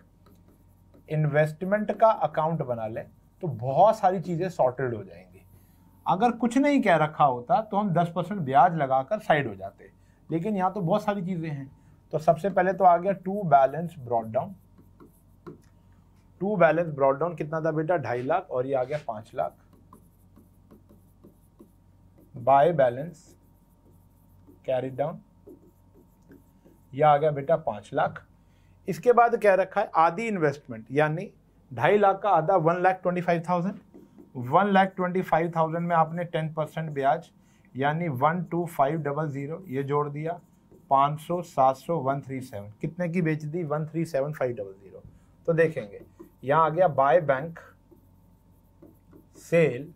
इन्वेस्टमेंट का अकाउंट बना लें तो बहुत सारी चीज़ें सॉर्टेड हो जाएंगी अगर कुछ नहीं कह रखा होता तो हम 10 परसेंट ब्याज लगाकर साइड हो जाते लेकिन यहां तो बहुत सारी चीज़ें हैं तो सबसे पहले तो आ गया to balance brought down to balance brought down कितना था बेटा ढाई लाख और ये आ गया पांच lakh by balance carry down यह आ गया बेटा पांच लाख इसके बाद क्या रखा है आधी इन्वेस्टमेंट यानी ढाई लाख का आधा one lakh twenty five thousand one lakh twenty five thousand में आपने टेन परसेंट ब्याज यानी one two five double zero ये जोड़ दिया पाँच सौ सात सौ वन थ्री सेवन कितने की बेच दी one three seven five double zero तो देखेंगे यहाँ आ गया by bank sale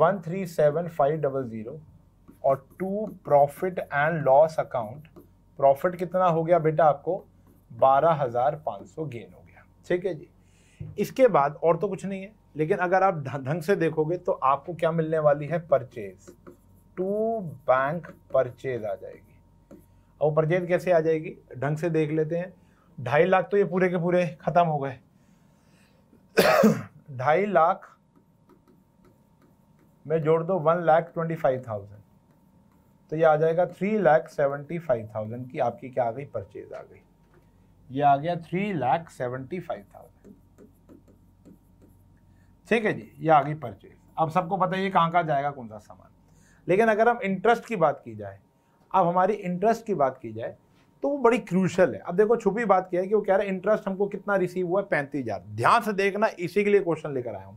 one three seven five double zero और to profit and loss account profit कितना हो गया बेटा आपको बारह हजार पाँच सौ गेन हो गया ठीक है जी इसके बाद और तो कुछ नहीं है लेकिन अगर आप ढंग से देखोगे तो आपको क्या मिलने वाली है परचेज टू बैंक परचेज आ जाएगी और परचेज कैसे आ जाएगी ढंग से देख लेते हैं ढाई लाख तो ये पूरे के पूरे खत्म हो गए ढाई लाख में जोड़ दो one lakh twenty five thousand तो ये आ जाएगा three lakh seventy five thousand की आपकी क्या आ गई परचेज आ गई ये आ गया three lakh seventy five thousand ठीक है जी ये आ गई परचेज अब सबको पता है ये कहाँ कहाँ जाएगा कौन सा सामान लेकिन अगर हम इंटरेस्ट की बात की जाए अब हमारी इंटरेस्ट की बात की जाए तो वो बड़ी क्रूशल है अब देखो छुपी बात क्या है कि वो कह रहा है इंटरेस्ट हमको कितना रिसीव हुआ है पैंतीस हज़ार ध्यान से देखना इसी के लिए क्वेश्चन लेकर आया हूँ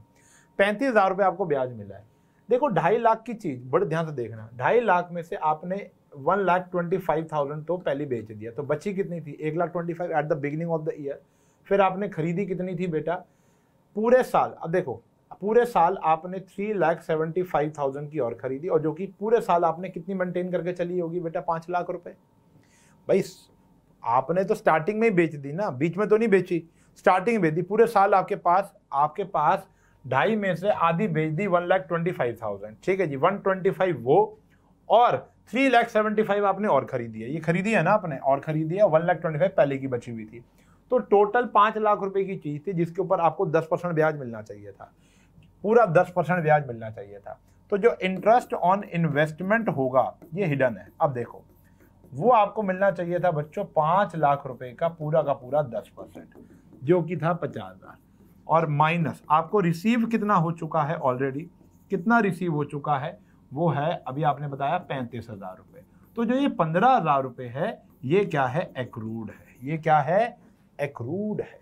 पैंतीस हज़ार रुपये आपको ब्याज मिला है देखो ढाई लाख की चीज बड़े ध्यान से देखना ढाई लाख में से आपने one lakh twenty five thousand तो पहले बेच दिया तो बची कितनी थी एक lakh twenty five at the beginning of the year फिर आपने खरीदी कितनी थी बेटा पूरे साल अब देखो पूरे साल आपने three lakh seventy five thousand की और खरीदी और जो कि पूरे साल आपने कितनी मेंटेन करके चली होगी बेटा पाँच लाख रुपए भाई आपने तो स्टार्टिंग में ही बेच दी ना बीच में तो नहीं बेची स्टार्टिंग में बेच दी पूरे साल आपके पास आपके पास ढाई में से आधी भेज दी one lakh twenty five thousand ठीक है जी वन ट्वेंटी फाइव वो और थ्री लाख सेवेंटी फाइव आपने और खरीदी है ये खरीदी है ना आपने और खरीदी है वन लाख ट्वेंटी फाइव पहले की बची हुई थी तो टोटल पांच लाख रुपए की चीज़ थी जिसके ऊपर आपको दस परसेंट ब्याज मिलना चाहिए था पूरा दस परसेंट ब्याज मिलना चाहिए था तो जो इंटरेस्ट ऑन इन्वेस्टमेंट होगा ये हिडन है अब देखो वो आपको मिलना चाहिए था बच्चों पांच लाख रुपए का पूरा का पूरा दस परसेंट जो कि था पचास हज़ार और माइनस आपको रिसीव कितना हो चुका है ऑलरेडी कितना रिसीव हो चुका है वो है अभी आपने बताया पैंतीस हज़ार रुपये तो जो ये पंद्रह हज़ार रुपये है ये क्या है एक्रूड है ये क्या है एक्रूड है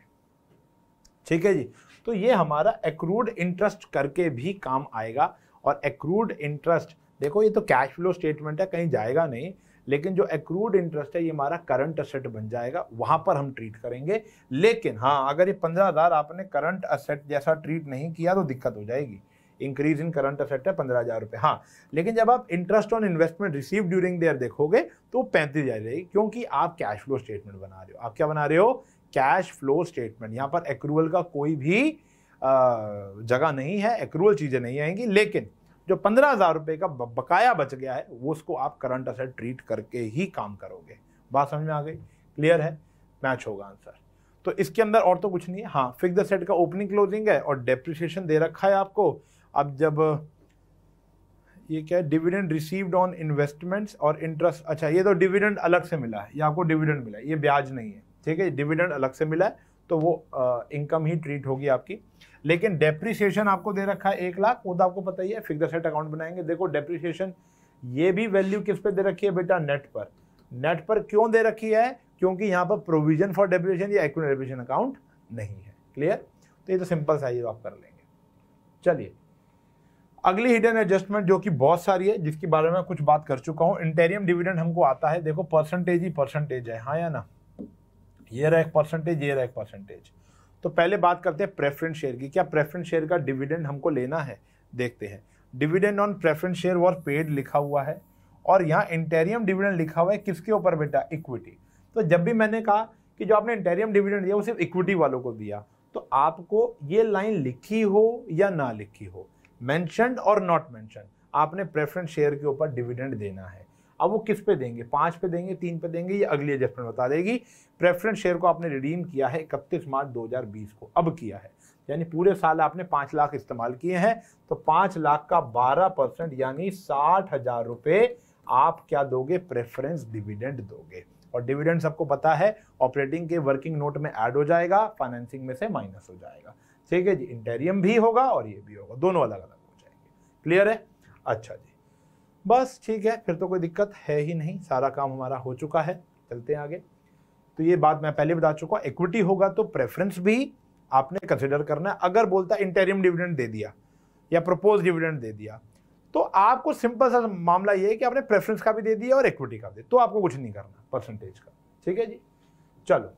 ठीक है जी तो ये हमारा एक्रूड इंटरेस्ट करके भी काम आएगा और एक्रूड इंटरेस्ट देखो ये तो कैश फ्लो स्टेटमेंट है कहीं जाएगा नहीं लेकिन जो एक्रूड इंटरेस्ट है ये हमारा करंट असेट बन जाएगा वहां पर हम ट्रीट करेंगे लेकिन हाँ अगर ये पंद्रह हज़ार आपने करंट असेट जैसा ट्रीट नहीं किया तो दिक्कत हो जाएगी इंक्रीज इन करंट असेट है पंद्रह हज़ार रुपये हाँ लेकिन जब आप interest on investment receive during their देखोगे तो पैंतीस हज़ार रहेगी क्योंकि आप कैश फ्लो स्टेटमेंट बना रहे हो आप क्या बना रहे हो कैश फ्लो स्टेटमेंट यहाँ पर एक्रूवल का कोई भी जगह नहीं है एक्रूवल चीज़ें नहीं आएंगी लेकिन जो पंद्रह हज़ार रुपये का बकाया बच गया है वो उसको आप करंट असेट ट्रीट करके ही काम करोगे बात समझ में आ गई क्लियर है मैच होगा आंसर तो इसके अंदर और तो कुछ नहीं है हाँ फिक्स सेट का ओपनिंग क्लोजिंग है और डेप्रिसिएशन दे रखा है आपको अब जब ये क्या है डिविडेंड रिसीव्ड ऑन इन्वेस्टमेंट्स और इंटरेस्ट अच्छा ये तो डिविडेंड अलग से मिला है ये आपको डिविडेंड मिला है ये ब्याज नहीं है ठीक है डिविडेंड अलग से मिला है तो वो इनकम ही ट्रीट होगी आपकी लेकिन डेप्रिसिएशन आपको दे रखा है एक लाख वो तो आपको पता ही है फिगर सेट अकाउंट बनाएंगे देखो डेप्रिसिएशन ये भी वैल्यू किस पे दे रखी है बेटा नेट पर नेट पर क्यों दे रखी है क्योंकि यहाँ पर प्रोविजन फॉर डेप्रिसिएशन या एक्विट डेप्रिसिएशन अकाउंट नहीं है क्लियर तो ये तो सिंपल सा ही आप कर लेंगे चलिए अगली हिडन एडजस्टमेंट जो कि बहुत सारी है जिसके बारे में कुछ बात कर चुका हूँ इंटेरियम डिविडेंड हमको आता है देखो परसेंटेज ही परसेंटेज है हाँ या ना ये रहा एक परसेंटेज ये रहा एक परसेंटेज तो पहले बात करते हैं प्रेफरेंस शेयर की क्या प्रेफरेंस शेयर का डिविडेंड हमको लेना है देखते हैं dividend on preference share were paid लिखा हुआ है और यहाँ इंटेरियम डिविडेंड लिखा हुआ है किसके ऊपर बेटा इक्विटी तो जब भी मैंने कहा कि जो आपने इंटेरियम डिविडेंड दिया वो सिर्फ इक्विटी वालों को दिया तो आपको ये लाइन लिखी हो या ना लिखी हो मैंशनड और नॉट मैंशन आपने प्रेफरेंस शेयर के ऊपर डिविडेंड देना है अब वो किस पे देंगे पाँच पे देंगे तीन पे देंगे ये अगली एडजस्टमेंट बता देगी प्रेफरेंस शेयर को आपने रिडीम किया है इकतीस मार्च 2020 को अब किया है यानी पूरे साल आपने पाँच लाख इस्तेमाल किए हैं तो पाँच लाख का बारह परसेंट यानी साठ हज़ार रुपये आप क्या दोगे प्रेफरेंस डिविडेंड दोगे और डिविडेंड सबको पता है ऑपरेटिंग के वर्किंग नोट में ऐड हो जाएगा फाइनेंसिंग में से माइनस हो जाएगा ठीक है जी इंटेरियम भी होगा और ये भी होगा दोनों अलग अलग हो जाएंगे क्लियर है अच्छा जी बस ठीक है फिर तो कोई दिक्कत है ही नहीं सारा काम हमारा हो चुका है चलते हैं आगे तो ये बात मैं पहले बता चुका इक्विटी होगा तो प्रेफरेंस भी आपने कंसिडर करना है अगर बोलता इंटेरियम डिविडेंड दे दिया या प्रपोज डिविडेंड दे दिया तो आपको सिंपल सा मामला ये है कि आपने प्रेफरेंस का भी दे दिया और इक्विटी का भी तो आपको कुछ नहीं करना परसेंटेज का ठीक है जी चलो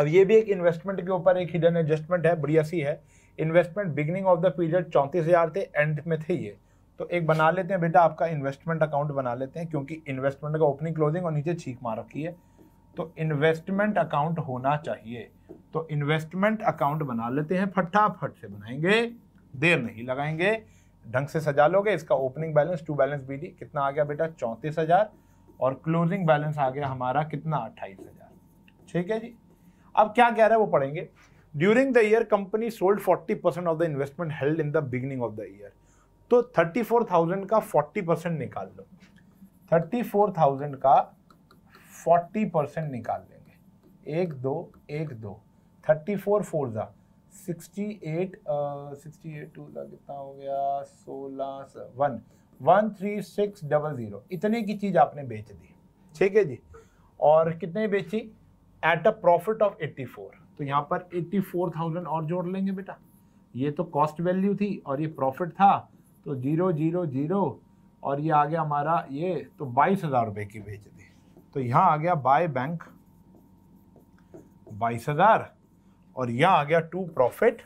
अब ये भी एक इन्वेस्टमेंट के ऊपर एक हिडन एडजस्टमेंट है बढ़िया सी है investment beginning of the period चौंतीस हजार थे एंड में थे ये तो एक बना लेते हैं बेटा आपका इन्वेस्टमेंट अकाउंट बना लेते हैं क्योंकि इन्वेस्टमेंट का ओपनिंग क्लोजिंग और नीचे छीक मार रखी है तो इन्वेस्टमेंट अकाउंट होना चाहिए तो इन्वेस्टमेंट अकाउंट बना लेते हैं फटाफट से बनाएंगे देर नहीं लगाएंगे ढंग से सजा लोगे इसका opening balance to balance B D कितना आ गया बेटा चौंतीस हजार और क्लोजिंग बैलेंस आ गया हमारा कितना अट्ठाईस हजार ठीक है जी अब क्या कह रहा है वो पढ़ेंगे during the year company sold forty percent of the investment held in the beginning of the year तो 34,000 का 40 परसेंट निकाल लो 34,000 का 40 परसेंट निकाल लेंगे एक दो एक दो थर्टी फोर फोर ज़ा sixty eight sixty eight two ज़ा कितना हो गया सोलह one one three six double zero इतने की चीज़ आपने बेच दी ठीक है जी और कितने बेची at a profit of eighty four तो यहाँ पर एट्टी फोर थाउजेंड और जोड़ लेंगे बेटा ये तो कॉस्ट वैल्यू थी और ये प्रॉफिट था तो जीरो जीरो जीरो और ये आ गया हमारा ये तो बाईस हज़ार रुपये की बेच दी तो यहाँ आ गया बाय बैंक बाईस हज़ार और यहाँ आ गया to profit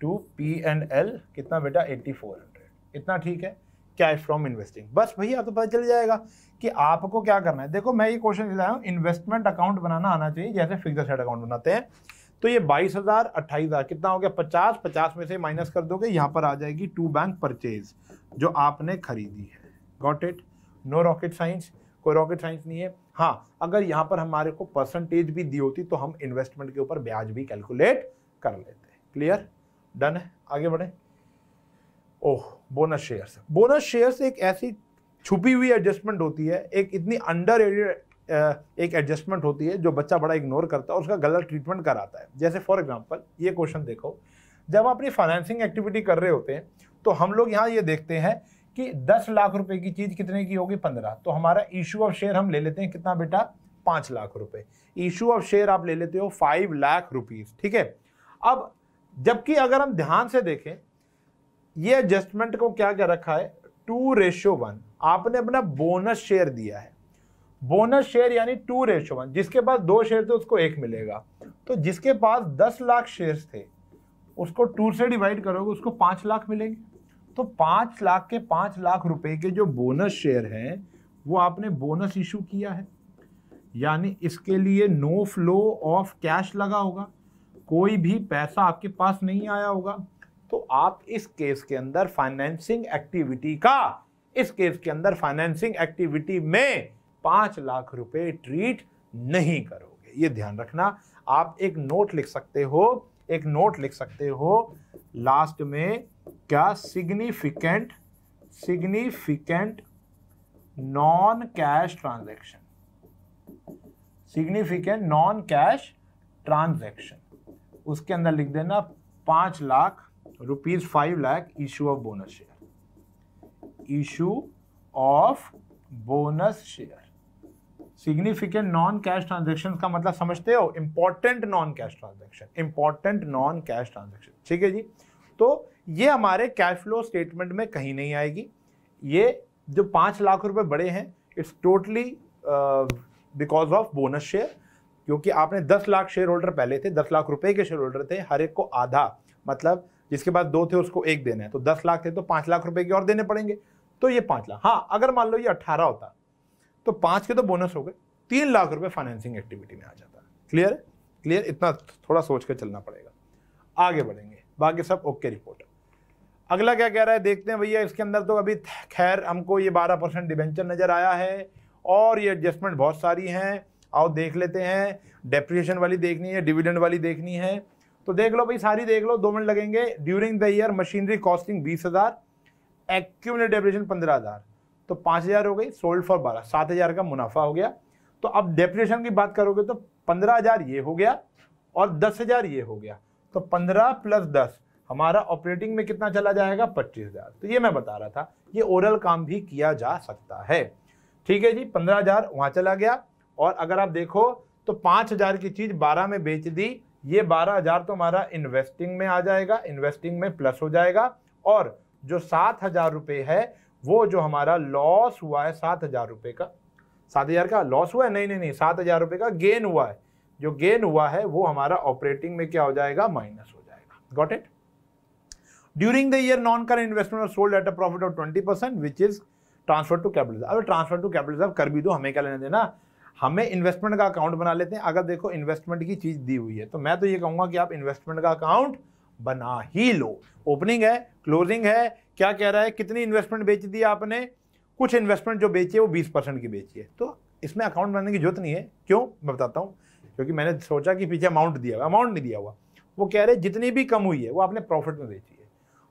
to P and L कितना बेटा एट्टी फोर हंड्रेड इतना ठीक है कैश फ्रॉम इन्वेस्टिंग बस भैया तो पता चल जाएगा कि आपको क्या करना है देखो मैं ये क्वेश्चन दिलाया हूँ इन्वेस्टमेंट अकाउंट बनाना आना चाहिए जैसे फिक्स अकाउंट बनाते हैं तो ये बाईस हज़ार अट्ठाईस हज़ार कितना हो गया पचास पचास में से माइनस कर दोगे यहाँ पर आ जाएगी टू बैंक परचेज जो आपने खरीदी है got it no rocket science कोई रॉकेट साइंस नहीं है हाँ अगर यहाँ पर हमारे को परसेंटेज भी दी होती तो हम इन्वेस्टमेंट के ऊपर ब्याज भी कैलकुलेट कर लेते क्लियर डन है आगे बढ़े oh bonus shares bonus shares एक ऐसी छुपी हुई एडजस्टमेंट होती है एक इतनी अंडर एक एडजस्टमेंट होती है जो बच्चा बड़ा इग्नोर करता है उसका गलत ट्रीटमेंट कराता है जैसे फॉर एग्जाम्पल ये क्वेश्चन देखो जब आप अपनी फाइनेंसिंग एक्टिविटी कर रहे होते हैं तो हम लोग यहाँ ये देखते हैं कि दस लाख रुपए की चीज़ कितने की होगी पंद्रह तो हमारा इशू ऑफ शेयर हम ले लेते हैं कितना बेटा पाँच लाख रुपए इशू ऑफ शेयर आप ले लेते हो फाइव लाख रुपीज़ ठीक है अब जबकि अगर हम ध्यान से देखें ये एडजस्टमेंट को क्या क्या रखा है टू रेशियो वन आपने अपना बोनस शेयर दिया है बोनस शेयर यानी टू रेशो वन जिसके पास दो शेयर थे उसको एक मिलेगा तो जिसके पास दस लाख शेयर थे उसको टू से डिवाइड करोगे उसको पाँच लाख मिलेंगे तो पाँच लाख के पाँच लाख रुपए के जो बोनस शेयर हैं वो आपने बोनस इशू किया है यानी इसके लिए नो फ्लो ऑफ कैश लगा होगा कोई भी पैसा आपके पास नहीं आया होगा तो आप इस केस के अंदर फाइनेंसिंग एक्टिविटी का इस केस के अंदर फाइनेंसिंग एक्टिविटी में पांच लाख रुपए ट्रीट नहीं करोगे ये ध्यान रखना आप एक नोट लिख सकते हो एक नोट लिख सकते हो लास्ट में क्या significant significant non cash transaction significant non cash transaction उसके अंदर लिख देना पांच lakh rupees five lakh issue of bonus share issue of bonus share significant non cash transaction का मतलब समझते हो important non cash transaction important non cash transaction ठीक है जी तो ये हमारे कैश फ्लो स्टेटमेंट में कहीं नहीं आएगी ये जो पाँच लाख रुपए बड़े हैं it's totally because of bonus share क्योंकि आपने दस लाख शेयर होल्डर पहले थे दस लाख रुपए के शेयर होल्डर थे हर एक को आधा मतलब जिसके पास दो थे उसको एक देना है तो दस लाख थे तो पाँच लाख रुपए के और देने पड़ेंगे तो ये पाँच लाख हाँ अगर मान लो ये अट्ठारह होता तो पांच के तो बोनस हो गए तीन लाख रुपए फाइनेंसिंग एक्टिविटी में आ जाता है क्लियर क्लियर इतना थोड़ा सोच कर चलना पड़ेगा आगे बढ़ेंगे बाकी सब ओके रिपोर्ट अगला क्या कह रहा है देखते हैं भैया इसके अंदर तो अभी खैर हमको ये बारह परसेंट डिवेंचर नज़र आया है और ये एडजस्टमेंट बहुत सारी हैं आओ देख लेते हैं डेप्रिएशन वाली देखनी है डिविडेंड वाली देखनी है तो देख लो भाई सारी देख लो दो मिनट लगेंगे during the year machinery costing बीस हज़ार एक्यूमेट डेप्रिएशन पंद्रह हज़ार तो पाँच हज़ार हो गई सोल्ड फॉर बारह सात हज़ार का मुनाफा हो गया तो अब डेप्रेशन की बात करोगे तो पंद्रह हज़ार ये हो गया और दस हज़ार ये हो गया तो पंद्रह प्लस दस हमारा ऑपरेटिंग में कितना चला जाएगा पच्चीस हज़ार तो ये मैं बता रहा था ये ओरल काम भी किया जा सकता है ठीक है जी पंद्रह हज़ार वहाँ चला गया और अगर आप देखो तो पाँच हज़ार की चीज़ बारह में बेच दी ये बारह हज़ार तो हमारा इन्वेस्टिंग में आ जाएगा इन्वेस्टिंग में प्लस हो जाएगा और जो सात हज़ार रुपये है वो जो हमारा लॉस हुआ है सात हज़ार रुपये का सात हज़ार का लॉस हुआ है नहीं नहीं नहीं सात हज़ार रुपये का गेन हुआ है जो गेन हुआ है वो हमारा ऑपरेटिंग में क्या हो जाएगा माइनस हो जाएगा got it during the year non कर इन्वेस्टमेंट और sold at a profit of twenty percent which is transfer to capital अगर ट्रांसफर टू कैपिटल कर भी दो हमें क्या लेना देना हमें इन्वेस्टमेंट का अकाउंट बना लेते हैं अगर देखो इन्वेस्टमेंट की चीज़ दी हुई है तो मैं तो ये कहूंगा कि आप इन्वेस्टमेंट का अकाउंट बना ही लो ओपनिंग है क्लोजिंग है क्या कह रहा है कितनी इन्वेस्टमेंट बेच दी आपने कुछ इन्वेस्टमेंट जो बेची है वो बीस परसेंट की बेची है तो इसमें अकाउंट बनाने की जरूरत नहीं है क्यों मैं बताता हूँ क्योंकि मैंने सोचा कि पीछे अमाउंट दिया हुआ अमाउंट नहीं दिया हुआ वो कह रहे जितनी भी कम हुई है वो आपने प्रॉफिट में बेची है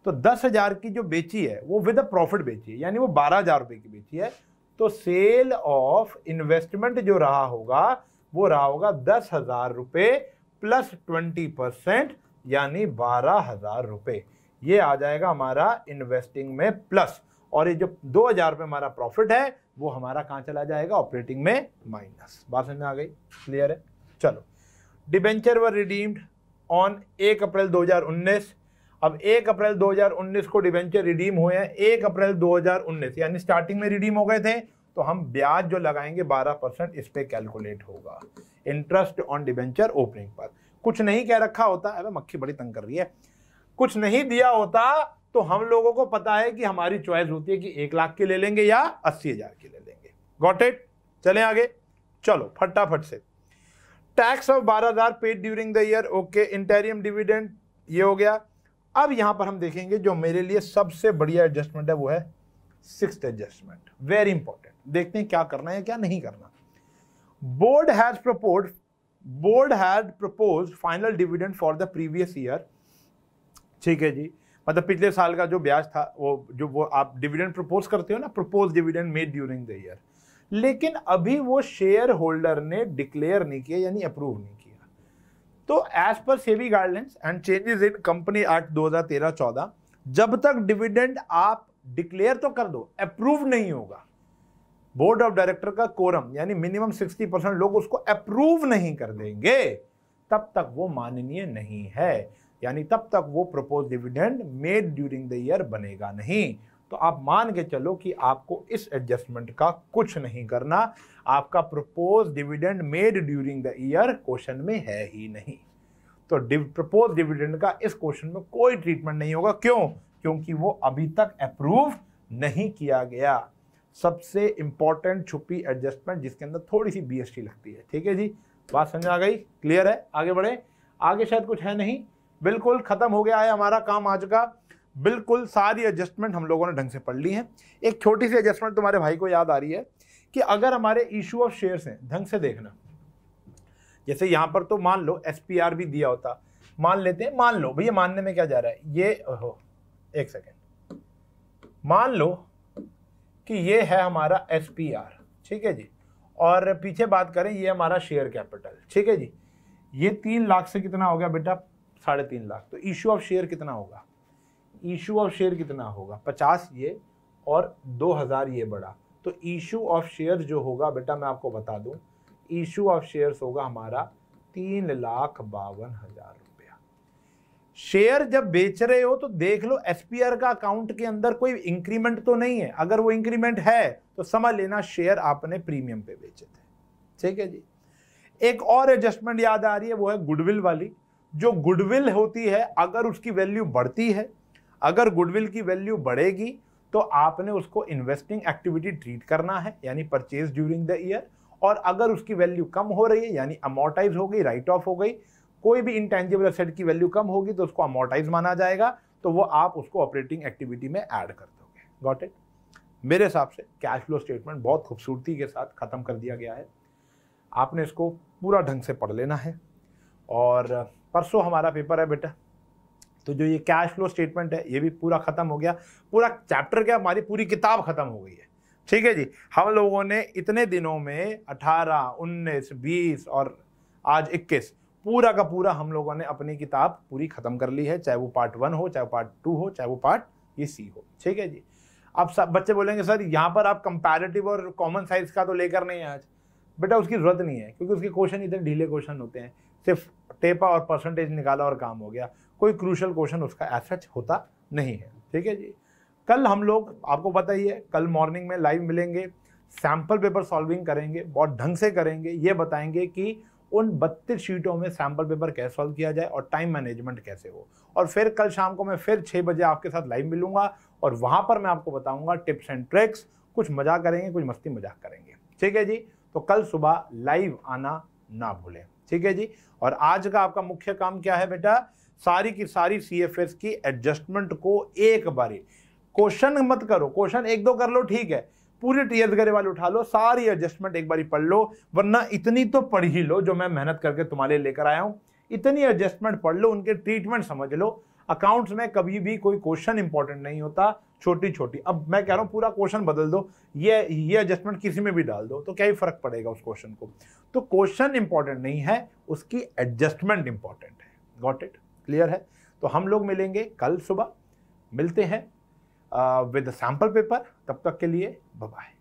तो दस हज़ार की जो बेची है वो विद अ प्रॉफिट बेची है यानी वो बारह हज़ार रुपये की बेची है तो सेल ऑफ इन्वेस्टमेंट जो रहा होगा वो रहा होगा दस हज़ार रुपये प्लस ट्वेंटी परसेंट यानी बारह हज़ार रुपये ये आ जाएगा हमारा इन्वेस्टिंग में प्लस और ये जो दो हज़ार रुपये हमारा प्रॉफिट है वो हमारा कहाँ चला जाएगा ऑपरेटिंग में माइनस बात समझ में आ गई क्लियर है चलो डिबेंचर व रिडीम्ड ऑन एक अप्रैल 2019 अब एक अप्रैल 2019 को डिबेंचर रिडीम हुए हैं एक अप्रैल 2019 यानी स्टार्टिंग में रिडीम हो गए थे तो हम ब्याज जो लगाएंगे 12 परसेंट इस पर कैलकुलेट होगा इंटरेस्ट ऑन डिबेंचर ओपनिंग पर कुछ नहीं कह रखा होता अबे मक्खी बड़ी तंग कर रही है कुछ नहीं दिया होता तो हम लोगों को पता है कि हमारी चॉइस होती है कि एक लाख की ले लेंगे या अस्सी हजार की ले लेंगे गॉट इट चले आगे चलो फटाफट से टैक्स ऑफ बारह हजार paid during the year okay interim dividend ये हो गया अब यहां पर हम देखेंगे जो मेरे लिए सबसे बढ़िया एडजस्टमेंट है वो है सिक्स एडजस्टमेंट वेरी इंपॉर्टेंट देखते हैं क्या करना है क्या नहीं करना board has propose board had propose final dividend for the previous year ठीक है जी मतलब पिछले साल का जो ब्याज था वो जो वो आप डिविडेंड प्रपोज करते हो ना propose dividend made during the year लेकिन अभी वो शेयर होल्डर ने डिक्लेयर नहीं किया यानी अप्रूव नहीं किया तो as per SEBI guidelines and changes in company act 2013-14 जब तक डिविडेंड आप डिक्लेयर तो कर दो अप्रूव नहीं होगा बोर्ड ऑफ डायरेक्टर का कोरम यानी मिनिमम सिक्सटी परसेंट लोग उसको अप्रूव नहीं कर देंगे तब तक वो माननीय नहीं है यानी तब तक वो propose dividend made during the year बनेगा नहीं तो आप मान के चलो कि आपको इस एडजस्टमेंट का कुछ नहीं करना आपका propose dividend made during the year question में है ही नहीं तो प्रपोज डिविडेंड का इस क्वेश्चन में कोई ट्रीटमेंट नहीं होगा क्यों क्योंकि वो अभी तक अप्रूव नहीं किया गया सबसे इंपॉर्टेंट छुपी एडजस्टमेंट जिसके अंदर थोड़ी सी बीएसटी लगती है ठीक है जी बात समझ आ गई क्लियर है आगे बढ़े आगे शायद कुछ है नहीं बिल्कुल ख़त्म हो गया है हमारा काम आज का बिल्कुल सारी एडजस्टमेंट हम लोगों ने ढंग से पढ़ ली है एक छोटी सी एडजस्टमेंट तुम्हारे भाई को याद आ रही है कि अगर हमारे इशू ऑफ शेयर हैं ढंग से देखना जैसे यहाँ पर तो मान लो एस भी दिया होता मान लेते हैं मान लो भैया मानने में क्या जा रहा है ये हो एक सेकेंड मान लो कि ये है हमारा एस ठीक है जी और पीछे बात करें ये हमारा शेयर कैपिटल ठीक है जी ये तीन लाख से कितना हो गया बेटा साढ़े तीन लाख तो इशू ऑफ शेयर कितना होगा इशू ऑफ शेयर कितना होगा पचास ये और दो हज़ार ये बड़ा तो इशू ऑफ शेयर जो होगा बेटा मैं आपको बता दूं इशू ऑफ शेयर्स होगा हमारा तीन लाख बावन हज़ार शेयर जब बेच रहे हो तो देख लो एस का अकाउंट के अंदर कोई इंक्रीमेंट तो नहीं है अगर वो इंक्रीमेंट है तो समझ लेना शेयर आपने प्रीमियम पे बेचे थे ठीक है जी एक और एडजस्टमेंट याद आ रही है वो है गुडविल वाली जो गुडविल होती है अगर उसकी वैल्यू बढ़ती है अगर गुडविल की वैल्यू बढ़ेगी तो आपने उसको इन्वेस्टिंग एक्टिविटी ट्रीट करना है यानी परचेज ड्यूरिंग द ईयर और अगर उसकी वैल्यू कम हो रही है यानी अमोटाइज हो गई राइट ऑफ हो गई कोई भी इंटेंजिबल असेट की वैल्यू कम होगी तो उसको अमोटाइज माना जाएगा तो वो आप उसको ऑपरेटिंग एक्टिविटी में ऐड कर दोगे गॉट इट मेरे हिसाब से कैश फ्लो स्टेटमेंट बहुत खूबसूरती के साथ ख़त्म कर दिया गया है आपने इसको पूरा ढंग से पढ़ लेना है और परसों हमारा पेपर है बेटा तो जो ये कैश फ्लो स्टेटमेंट है ये भी पूरा ख़त्म हो गया पूरा चैप्टर क्या हमारी पूरी किताब ख़त्म हो गई है ठीक है जी हम लोगों ने इतने दिनों में 18, 19, 20 और आज 21 पूरा का पूरा हम लोगों ने अपनी किताब पूरी ख़त्म कर ली है चाहे वो पार्ट वन हो चाहे पार्ट टू हो चाहे वो पार्ट ये सी हो ठीक है जी अब सब बच्चे बोलेंगे सर यहाँ पर आप कंपैरेटिव और कॉमन साइंस का तो लेकर नहीं है आज बेटा उसकी ज़रूरत नहीं है क्योंकि उसके क्वेश्चन इतने ढीले क्वेश्चन होते हैं सिर्फ टेपा और परसेंटेज निकाला और काम हो गया कोई क्रूशल क्वेश्चन उसका एसच होता नहीं है ठीक है जी कल हम लोग आपको पता ही है कल मॉर्निंग में लाइव मिलेंगे सैम्पल पेपर सॉल्विंग करेंगे बहुत ढंग से करेंगे ये बताएंगे कि उन बत्तीस शीटों में सैम्पल पेपर कैसे सॉल्व किया जाए और टाइम मैनेजमेंट कैसे हो और फिर कल शाम को मैं फिर छः बजे आपके साथ लाइव मिलूंगा और वहाँ पर मैं आपको बताऊँगा टिप्स एंड ट्रिक्स कुछ मजाक करेंगे कुछ मस्ती मजाक करेंगे ठीक है जी तो कल सुबह लाइव आना ना भूलें ठीक है जी और आज का आपका मुख्य काम क्या है बेटा सारी की सारी सी एफ एस की एडजस्टमेंट को एक बारी क्वेश्चन मत करो क्वेश्चन एक दो कर लो ठीक है पूरे टीएस गरे वाले उठा लो सारी एडजस्टमेंट एक बार पढ़ लो वरना इतनी तो पढ़ ही लो जो मैं मेहनत करके तुम्हारे लेकर आया हूँ इतनी एडजस्टमेंट पढ़ लो उनके ट्रीटमेंट समझ लो अकाउंट्स में कभी भी कोई क्वेश्चन इंपॉर्टेंट नहीं होता छोटी छोटी अब मैं कह रहा हूँ पूरा क्वेश्चन बदल दो ये ये एडजस्टमेंट किसी में भी डाल दो तो क्या ही फर्क पड़ेगा उस क्वेश्चन को तो क्वेश्चन इंपॉर्टेंट नहीं है उसकी एडजस्टमेंट इंपॉर्टेंट है गॉट इट क्लियर है तो हम लोग मिलेंगे कल सुबह मिलते हैं विद सैंपल पेपर तब तक के लिए बाय